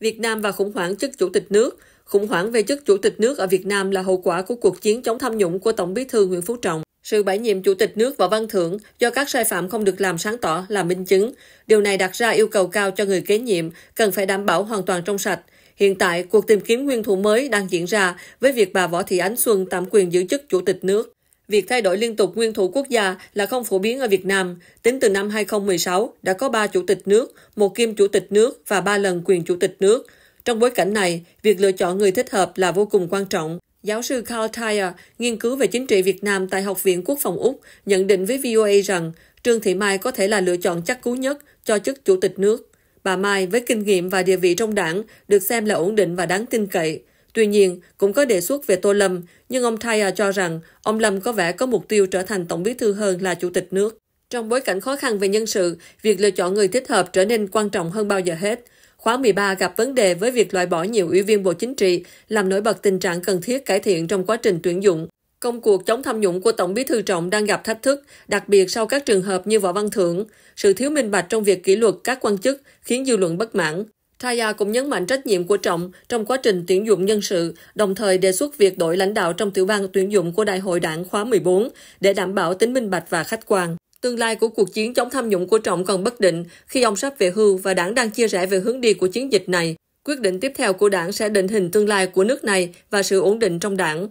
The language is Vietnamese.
Việt Nam và khủng hoảng chức chủ tịch nước. Khủng hoảng về chức chủ tịch nước ở Việt Nam là hậu quả của cuộc chiến chống tham nhũng của Tổng bí thư Nguyễn Phú Trọng. Sự bãi nhiệm chủ tịch nước và văn thưởng do các sai phạm không được làm sáng tỏ là minh chứng. Điều này đặt ra yêu cầu cao cho người kế nhiệm, cần phải đảm bảo hoàn toàn trong sạch. Hiện tại, cuộc tìm kiếm nguyên thủ mới đang diễn ra với việc bà Võ Thị Ánh Xuân tạm quyền giữ chức chủ tịch nước. Việc thay đổi liên tục nguyên thủ quốc gia là không phổ biến ở Việt Nam. Tính từ năm 2016, đã có 3 chủ tịch nước, một kiêm chủ tịch nước và 3 lần quyền chủ tịch nước. Trong bối cảnh này, việc lựa chọn người thích hợp là vô cùng quan trọng. Giáo sư Carl Thayer, nghiên cứu về chính trị Việt Nam tại Học viện Quốc phòng Úc, nhận định với VOA rằng Trương Thị Mai có thể là lựa chọn chắc cú nhất cho chức chủ tịch nước. Bà Mai với kinh nghiệm và địa vị trong đảng được xem là ổn định và đáng tin cậy. Tuy nhiên, cũng có đề xuất về Tô Lâm, nhưng ông Thaya cho rằng ông Lâm có vẻ có mục tiêu trở thành tổng bí thư hơn là chủ tịch nước. Trong bối cảnh khó khăn về nhân sự, việc lựa chọn người thích hợp trở nên quan trọng hơn bao giờ hết. Khóa 13 gặp vấn đề với việc loại bỏ nhiều ủy viên Bộ Chính trị, làm nổi bật tình trạng cần thiết cải thiện trong quá trình tuyển dụng. Công cuộc chống tham nhũng của Tổng bí thư Trọng đang gặp thách thức, đặc biệt sau các trường hợp như Võ Văn Thưởng. Sự thiếu minh bạch trong việc kỷ luật các quan chức khiến dư luận bất mãn. Thaya cũng nhấn mạnh trách nhiệm của Trọng trong quá trình tuyển dụng nhân sự, đồng thời đề xuất việc đổi lãnh đạo trong tiểu ban tuyển dụng của Đại hội đảng khóa 14 để đảm bảo tính minh bạch và khách quan. Tương lai của cuộc chiến chống tham nhũng của Trọng còn bất định khi ông sắp về hưu và đảng đang chia rẽ về hướng đi của chiến dịch này. Quyết định tiếp theo của đảng sẽ định hình tương lai của nước này và sự ổn định trong đảng.